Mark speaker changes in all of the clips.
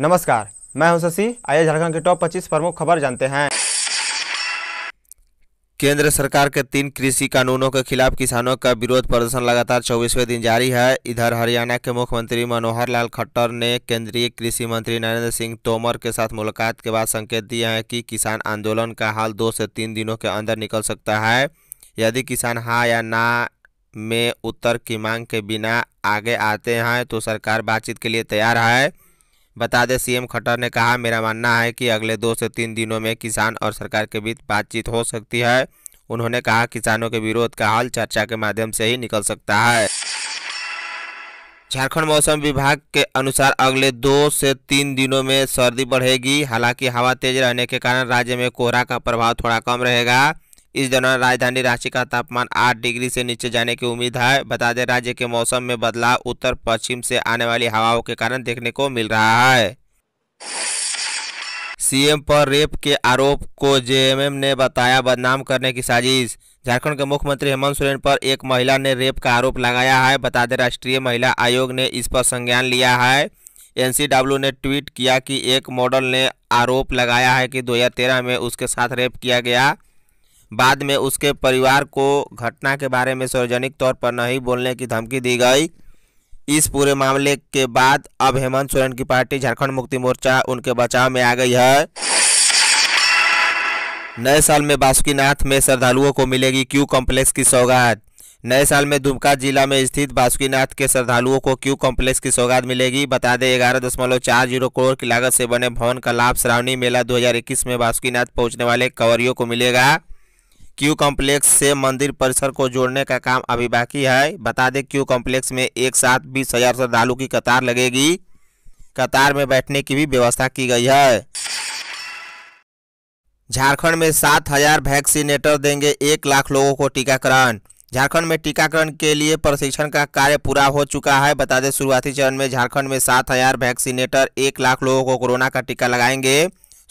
Speaker 1: नमस्कार मैं हूं शशि आइए झारखंड के टॉप 25 प्रमुख खबर जानते हैं केंद्र सरकार के तीन कृषि कानूनों के खिलाफ किसानों का विरोध प्रदर्शन लगातार चौबीसवें दिन जारी है इधर हरियाणा के मुख्यमंत्री मनोहर लाल खट्टर ने केंद्रीय कृषि मंत्री नरेंद्र सिंह तोमर के साथ मुलाकात के बाद संकेत दिए हैं कि किसान आंदोलन का हाल दो से तीन दिनों के अंदर निकल सकता है यदि किसान हाँ या ना में उत्तर की मांग के बिना आगे आते हैं तो सरकार बातचीत के लिए तैयार है बता दें सीएम खट्टर ने कहा मेरा मानना है कि अगले दो से तीन दिनों में किसान और सरकार के बीच बातचीत हो सकती है उन्होंने कहा किसानों के विरोध का हल चर्चा के माध्यम से ही निकल सकता है झारखंड मौसम विभाग के अनुसार अगले दो से तीन दिनों में सर्दी बढ़ेगी हालांकि हवा तेज रहने के कारण राज्य में कोहरा का प्रभाव थोड़ा कम रहेगा इस दौरान राजधानी रांची का तापमान 8 डिग्री से नीचे जाने की उम्मीद है बता दें राज्य के मौसम में बदलाव उत्तर पश्चिम से आने वाली हवाओं के कारण देखने को मिल रहा है सीएम पर रेप के आरोप को जेएमएम ने बताया बदनाम करने की साजिश झारखंड के मुख्यमंत्री हेमंत सोरेन पर एक महिला ने रेप का आरोप लगाया है बता दें राष्ट्रीय महिला आयोग ने इस पर संज्ञान लिया है एनसीडब्ल्यू ने ट्वीट किया कि एक मॉडल ने आरोप लगाया है कि 2013 में उसके साथ रेप किया गया बाद में उसके परिवार को घटना के बारे में सार्वजनिक तौर पर नहीं बोलने की धमकी दी गई इस पूरे मामले के बाद अब हेमंत सोरेन की पार्टी झारखंड मुक्ति मोर्चा उनके बचाव में आ गई है नए साल में बासुकीनाथ में श्रद्धालुओं को मिलेगी क्यू कॉम्प्लेक्स की सौगात नए साल में दुमका जिला में स्थित बासुकीनाथ के श्रद्धालुओं को क्यू कॉम्प्लेक्स की सौगात मिलेगी बता दें ग्यारह दशमलव चार जीरो करोड़ की लागत से बने भवन का लाभ श्रावणी मेला दो में बासुकीनाथ पहुंचने वाले कंवरियों को मिलेगा क्यू कॉम्प्लेक्स से मंदिर परिसर को जोड़ने का काम अभी बाकी है बता दें क्यू कॉम्प्लेक्स में एक साथ बीस हजार श्रद्धालु की कतार लगेगी कतार में बैठने की भी व्यवस्था की गई है झारखंड में सात हजार वैक्सीनेटर देंगे एक लाख लोगों को टीकाकरण झारखंड में टीकाकरण के लिए प्रशिक्षण का कार्य पूरा हो चुका है बता दें शुरुआती चरण में झारखंड में सात हजार वैक्सीनेटर एक लाख लोगों को कोरोना का टीका लगाएंगे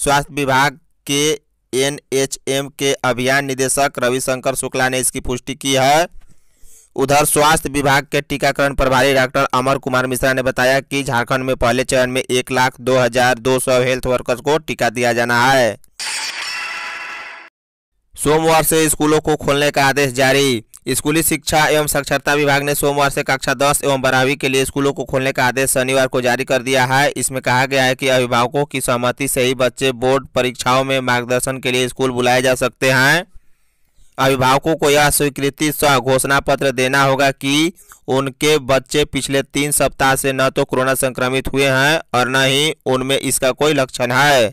Speaker 1: स्वास्थ्य विभाग के एनएचएम के अभियान निदेशक रविशंकर शुक्ला ने इसकी पुष्टि की है उधर स्वास्थ्य विभाग के टीकाकरण प्रभारी डॉक्टर अमर कुमार मिश्रा ने बताया कि झारखंड में पहले चरण में एक लाख दो हजार दो सौ हेल्थ वर्कर्स को टीका दिया जाना है सोमवार से स्कूलों को खोलने का आदेश जारी स्कूली शिक्षा एवं साक्षरता विभाग ने सोमवार से कक्षा दस एवं बारहवीं के लिए स्कूलों को खोलने का आदेश शनिवार को जारी कर दिया है इसमें कहा गया है कि अभिभावकों की सहमति से ही बच्चे बोर्ड परीक्षाओं में मार्गदर्शन के लिए स्कूल बुलाए जा सकते हैं अभिभावकों को यह स्वीकृति स घोषणा पत्र देना होगा कि उनके बच्चे पिछले तीन सप्ताह से न तो कोरोना संक्रमित हुए हैं और न ही उनमें इसका कोई लक्षण है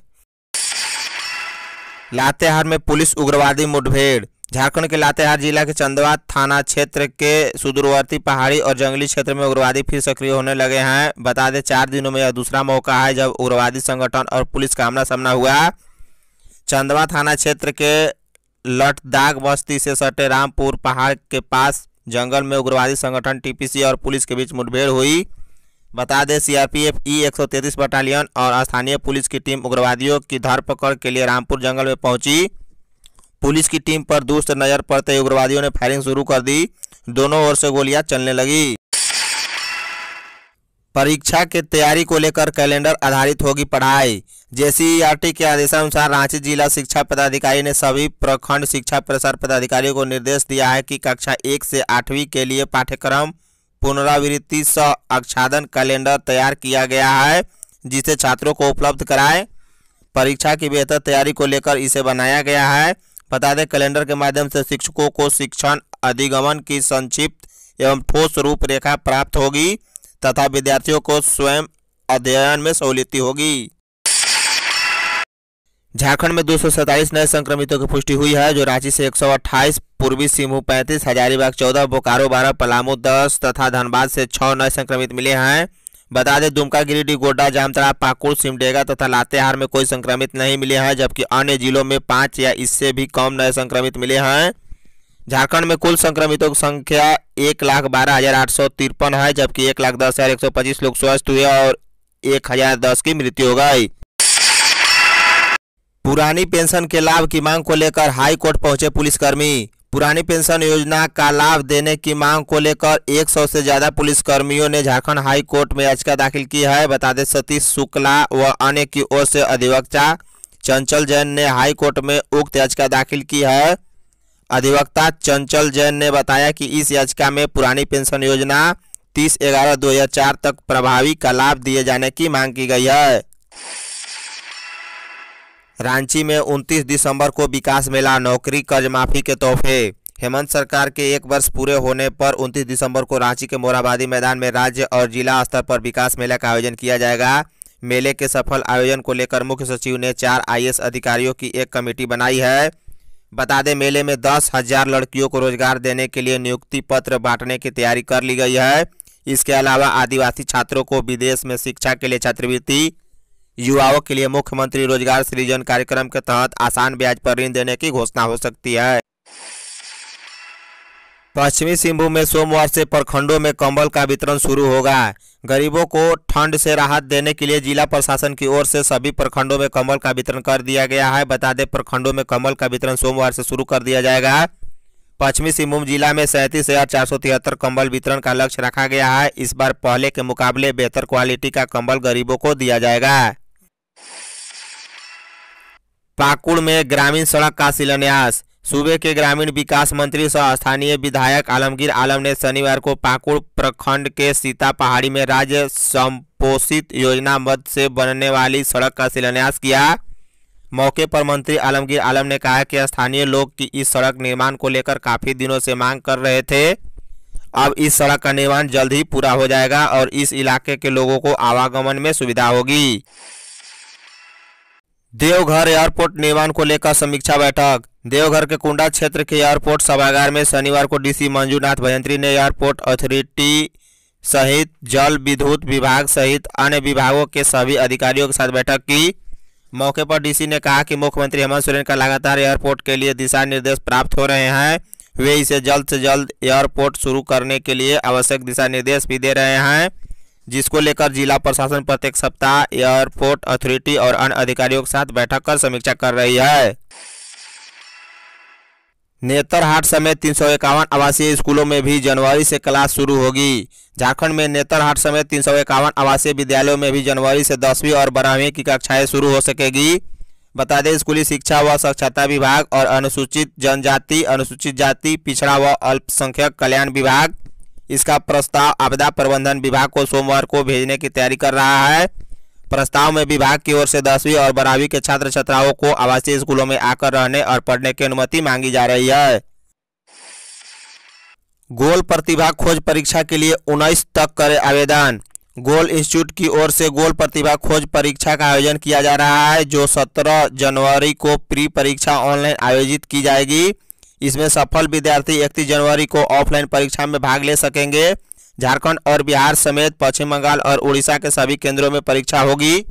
Speaker 1: लातेहार में पुलिस उग्रवादी मुठभेड़ झारखंड के लातेहार जिला के चंदवा थाना क्षेत्र के सुदूरवर्ती पहाड़ी और जंगली क्षेत्र में उग्रवादी फिर सक्रिय होने लगे हैं बता दें चार दिनों में यह दूसरा मौका है जब उग्रवादी संगठन और पुलिस का आमना सामना हुआ चंदवा थाना क्षेत्र के लटदाग बस्ती से सटे रामपुर पहाड़ के पास जंगल में उग्रवादी संगठन टीपीसी और पुलिस के बीच मुठभेड़ हुई बता दें सीआरपीएफ ई 133 बटालियन और स्थानीय पुलिस की टीम उग्रवादियों की धरपकड़ के लिए रामपुर जंगल में पहुंची पुलिस की टीम पर दुष्ट नजर पड़ते उग्रवादियों ने फायरिंग शुरू कर दी दोनों ओर से गोलियां चलने लगी परीक्षा के तैयारी को लेकर कैलेंडर आधारित होगी पढ़ाई जेसीईआरटी के आदेशानुसार रांची जिला शिक्षा पदाधिकारी ने सभी प्रखंड शिक्षा प्रसार पदाधिकारियों को निर्देश दिया है कि कक्षा एक से आठवीं के लिए पाठ्यक्रम पुनरावृत्ति स आच्छादन कैलेंडर तैयार किया गया है जिसे छात्रों को उपलब्ध कराए परीक्षा की बेहतर तैयारी को लेकर इसे बनाया गया है बता दें कैलेंडर के माध्यम से शिक्षकों को शिक्षण अधिगमन की संक्षिप्त एवं ठोस रूपरेखा प्राप्त होगी तथा विद्यार्थियों को स्वयं अध्ययन में सहूलियत होगी झारखंड में दो नए संक्रमितों की पुष्टि हुई है जो रांची से 128, पूर्वी सिंहभूम पैंतीस हजारीबाग चौदह बोकारो बारह पलामू दस तथा धनबाद से छह नए संक्रमित मिले हैं बता दें दुमका गिरिडीह गोड्डा जामतरा पाकुड़ सिमडेगा तथा लातेहार में कोई संक्रमित नहीं मिले हैं जबकि अन्य जिलों में पाँच या इससे भी कम नए संक्रमित मिले हैं झारखंड में कुल संक्रमितों की संख्या एक लाख बारह हज़ार आठ सौ तिरपन है जबकि एक लाख दस हज़ार एक सौ पच्चीस लोग स्वस्थ हुए और एक हज़ार दस की मृत्यु हो गई पुरानी पेंशन के लाभ की मांग को लेकर हाई कोर्ट पहुंचे पुलिसकर्मी पुरानी पेंशन योजना का लाभ देने की मांग को लेकर 100 से ज्यादा पुलिसकर्मियों ने झारखंड हाई कोर्ट में याचिका दाखिल की है बता दें सतीश शुक्ला व अन्य की ओर से अधिवक्ता चंचल जैन ने हाई कोर्ट में उक्त याचिका दाखिल की है अधिवक्ता चंचल जैन ने बताया कि इस याचिका में पुरानी पेंशन योजना तीस ग्यारह दो तक प्रभावी का लाभ दिए जाने की मांग की गई है रांची में 29 दिसंबर को विकास मेला नौकरी कर्ज माफी के तोहफे हेमंत सरकार के एक वर्ष पूरे होने पर 29 दिसंबर को रांची के मोराबादी मैदान में राज्य और जिला स्तर पर विकास मेला का आयोजन किया जाएगा मेले के सफल आयोजन को लेकर मुख्य सचिव ने चार आई अधिकारियों की एक कमेटी बनाई है बता दें मेले में दस हजार लड़कियों को रोजगार देने के लिए नियुक्ति पत्र बांटने की तैयारी कर ली गई है इसके अलावा आदिवासी छात्रों को विदेश में शिक्षा के लिए छात्रवृत्ति युवाओं के लिए मुख्यमंत्री रोजगार सृजन कार्यक्रम के तहत आसान ब्याज पर ऋण देने की घोषणा हो सकती है पश्चिमी सिंहभूम में सोमवार से प्रखंडों में कंबल का वितरण शुरू होगा गरीबों को ठंड से राहत देने के लिए जिला प्रशासन की ओर से सभी प्रखंडों में कंबल का वितरण कर दिया गया है बता दें प्रखंडों में कंबल का वितरण सोमवार से शुरू कर दिया जाएगा पश्चिमी सिंहभूम जिला में सैंतीस हजार चार सौ तिहत्तर कम्बल वितरण का लक्ष्य रखा गया है इस बार पहले के मुकाबले बेहतर क्वालिटी का कम्बल गरीबों को दिया जाएगा पाकुड़ में ग्रामीण सड़क का शिलान्यास सूबे के ग्रामीण विकास मंत्री सह स्थानीय विधायक आलमगीर आलम ने शनिवार को पाकुड़ प्रखंड के सीता पहाड़ी में राज्य संपोषित योजना मद से बनने वाली सड़क का शिलान्यास किया मौके पर मंत्री आलमगीर आलम ने कहा कि स्थानीय लोग की इस सड़क निर्माण को लेकर काफ़ी दिनों से मांग कर रहे थे अब इस सड़क का निर्माण जल्द ही पूरा हो जाएगा और इस इलाके के लोगों को आवागमन में सुविधा होगी देवघर एयरपोर्ट निर्माण को लेकर समीक्षा बैठक देवघर के कुंडा क्षेत्र के एयरपोर्ट सभागार में शनिवार को डीसी मंजूनाथ भयंत्री ने एयरपोर्ट अथॉरिटी सहित जल विद्युत विभाग सहित अन्य विभागों के सभी अधिकारियों के साथ बैठक की मौके पर डीसी ने कहा कि मुख्यमंत्री हेमंत सोरेन का लगातार एयरपोर्ट के लिए दिशा निर्देश प्राप्त हो रहे हैं वे इसे जल्द से जल्द एयरपोर्ट शुरू करने के लिए आवश्यक दिशा निर्देश भी दे रहे हैं जिसको लेकर जिला प्रशासन प्रत्येक सप्ताह एयरपोर्ट अथॉरिटी और अन्य अधिकारियों के साथ बैठक कर समीक्षा कर रही है नेतरहाट समेत तीन सौ इक्यावन आवासीय स्कूलों में भी जनवरी से क्लास शुरू होगी झारखंड में नेतरहाट समेत तीन सौ इक्यावन आवासीय विद्यालयों में भी जनवरी से दसवीं और बारहवीं की कक्षाएं शुरू हो सकेगी बता दें स्कूली शिक्षा व साक्षरता विभाग और अनुसूचित जनजाति अनुसूचित जाति पिछड़ा व अल्पसंख्यक कल्याण विभाग इसका प्रस्ताव आपदा प्रबंधन विभाग को सोमवार को भेजने की तैयारी कर रहा है प्रस्ताव में विभाग की ओर से दसवीं और बारहवीं के छात्र छात्राओं को आवासीय स्कूलों में आकर रहने और पढ़ने की अनुमति मांगी जा रही है गोल प्रतिभा खोज परीक्षा के लिए उन्नीस तक करें आवेदन गोल इंस्टीट्यूट की ओर से गोल प्रतिभा खोज परीक्षा का आयोजन किया जा रहा है जो 17 जनवरी को प्री परीक्षा ऑनलाइन आयोजित की जाएगी इसमें सफल विद्यार्थी इकतीस जनवरी को ऑफलाइन परीक्षा में भाग ले सकेंगे झारखंड और बिहार समेत पश्चिम बंगाल और उड़ीसा के सभी केंद्रों में परीक्षा होगी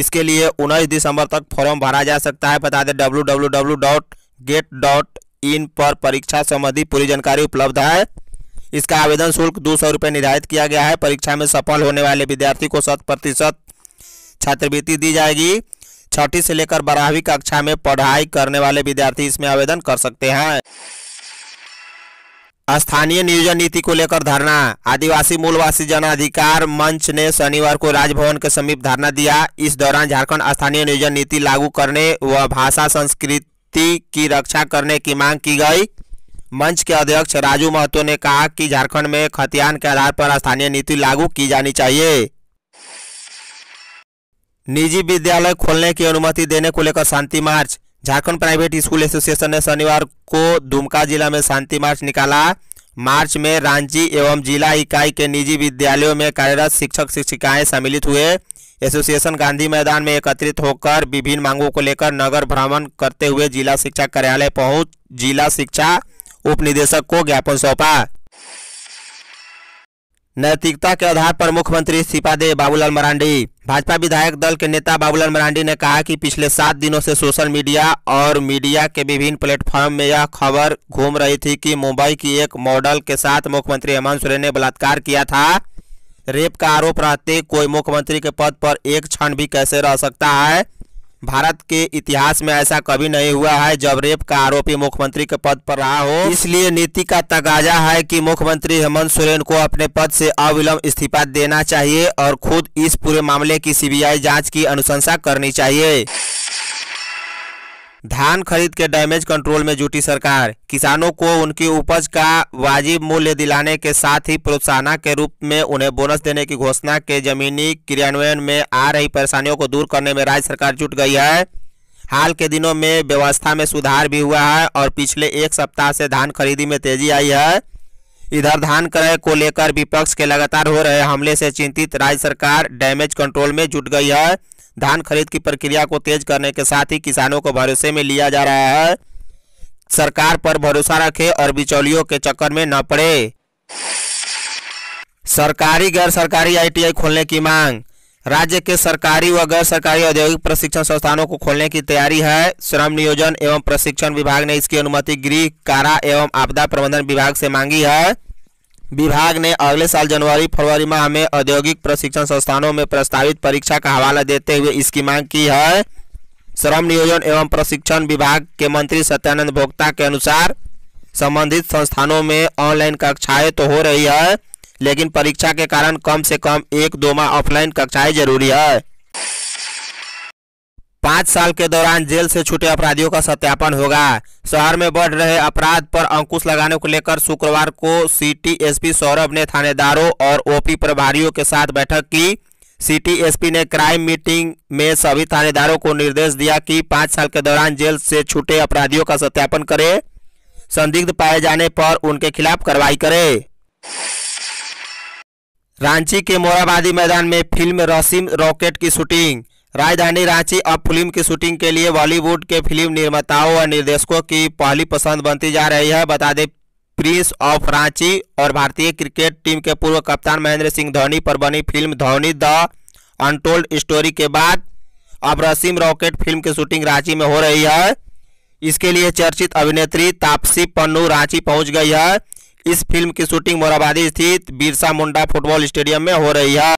Speaker 1: इसके लिए उन्नीस दिसंबर तक फॉर्म भरा जा सकता है बता दें W W W dot gate dot in पर परीक्षा संबंधी पूरी जानकारी उपलब्ध है इसका आवेदन शुल्क दो सौ रुपये निर्धारित किया गया है परीक्षा में सफल होने वाले विद्यार्थी को शत प्रतिशत छात्रवृत्ति दी जाएगी छठी से लेकर बारहवीं कक्षा में पढ़ाई करने वाले विद्यार्थी इसमें आवेदन कर सकते हैं स्थानीय नियोजन नीति को लेकर धरना आदिवासी मूलवासी जन अधिकार मंच ने शनिवार को राजभवन के समीप धरना दिया इस दौरान झारखंड स्थानीय नियोजन नीति लागू करने व भाषा संस्कृति की रक्षा करने की मांग की गई मंच के अध्यक्ष राजू महतो ने कहा कि झारखंड में खतियान के आधार पर स्थानीय नीति लागू की जानी चाहिए निजी विद्यालय खोलने की अनुमति देने को लेकर शांति march Jharkhand private school association ने शनिवार को दुमका जिला में शांति मार्च निकाला मार्च में रांची एवं जिला इकाई के निजी विद्यालयों में कार्यरत शिक्षक शिक्षिकाएं सम्मिलित हुए एसोसिएशन गांधी मैदान में एकत्रित होकर विभिन्न मांगों को लेकर नगर भ्रमण करते हुए जिला शिक्षा कार्यालय पहुंच जिला शिक्षा उप निदेशक को ज्ञापन सौंपा नैतिकता के आधार पर मुख्यमंत्री सिपादे बाबूलाल मरांडी भाजपा विधायक दल के नेता बाबूलाल मरांडी ने कहा कि पिछले सात दिनों से सोशल मीडिया और मीडिया के विभिन्न प्लेटफॉर्म में यह खबर घूम रही थी कि मुंबई की एक मॉडल के साथ मुख्यमंत्री हेमंत सोरेन ने बलात्कार किया था रेप का आरोप रहते कोई मुख्यमंत्री के पद पर एक क्षण भी कैसे रह सकता है भारत के इतिहास में ऐसा कभी नहीं हुआ है जब रेप का आरोपी मुख्यमंत्री के पद पर रहा हो इसलिए नीति का तगाजा है कि मुख्यमंत्री हेमंत सोरेन को अपने पद से अविलंब इस्तीफा देना चाहिए और खुद इस पूरे मामले की सीबीआई जांच की अनुशंसा करनी चाहिए धान खरीद के डैमेज कंट्रोल में जुटी सरकार किसानों को उनकी उपज का वाजिब मूल्य दिलाने के साथ ही प्रोत्साहन के रूप में उन्हें बोनस देने की घोषणा के जमीनी क्रियान्वयन में आ रही परेशानियों को दूर करने में राज्य सरकार जुट गई है हाल के दिनों में व्यवस्था में सुधार भी हुआ है और पिछले एक सप्ताह से धान खरीदी में तेजी आई है इधर धान क्रय को लेकर विपक्ष के लगातार हो रहे हमले से चिंतित राज्य सरकार डैमेज कंट्रोल में जुट गई है धान खरीद की प्रक्रिया को तेज करने के साथ ही किसानों को भरोसे में लिया जा रहा है सरकार पर भरोसा रखे और बिचौलियों के चक्कर में न पड़े सरकारी गैर सरकारी आईटीआई खोलने की मांग राज्य के सरकारी व गैर सरकारी औद्योगिक प्रशिक्षण संस्थानों को खोलने की तैयारी है श्रम नियोजन एवं प्रशिक्षण विभाग ने इसकी अनुमति गृह कारा एवं आपदा प्रबंधन विभाग से मांगी है विभाग ने अगले साल जनवरी फरवरी माह में औद्योगिक प्रशिक्षण संस्थानों में प्रस्तावित परीक्षा का हवाला देते हुए इसकी मांग की है श्रम नियोजन एवं प्रशिक्षण विभाग के मंत्री सत्यानंद भोक्ता के अनुसार संबंधित संस्थानों में ऑनलाइन कक्षाएं तो हो रही है लेकिन परीक्षा के कारण कम से कम एक दो माह ऑफलाइन कक्षाएं जरूरी है पाँच साल के दौरान जेल से छूटे अपराधियों का सत्यापन होगा शहर में बढ़ रहे अपराध पर अंकुश लगाने को लेकर शुक्रवार को सिटी एसपी सौरभ ने थानेदारों और ओपी प्रभारियों के साथ बैठक की सिटी एसपी ने क्राइम मीटिंग में सभी थानेदारों को निर्देश दिया कि पाँच साल के दौरान जेल से छूटे अपराधियों का सत्यापन करे संदिग्ध पाए जाने पर उनके खिलाफ कार्रवाई करें रांची के मोराबादी मैदान में फिल्म रसीम रॉकेट की शूटिंग राजधानी रांची अब फिल्म की शूटिंग के लिए बॉलीवुड के फिल्म निर्माताओं और निर्देशकों की पहली पसंद बनती जा रही है बता दें प्रिंस ऑफ रांची और भारतीय क्रिकेट टीम के पूर्व कप्तान महेंद्र सिंह धोनी पर बनी film Dhoni the untold story के बाद अब रसीम रॉकेट फिल्म की शूटिंग रांची में हो रही है इसके लिए चर्चित अभिनेत्री तापसी पन्नू रांची पहुंच गई है इस फिल्म की शूटिंग मोराबादी स्थित बिरसा मुंडा फुटबॉल स्टेडियम में हो रही है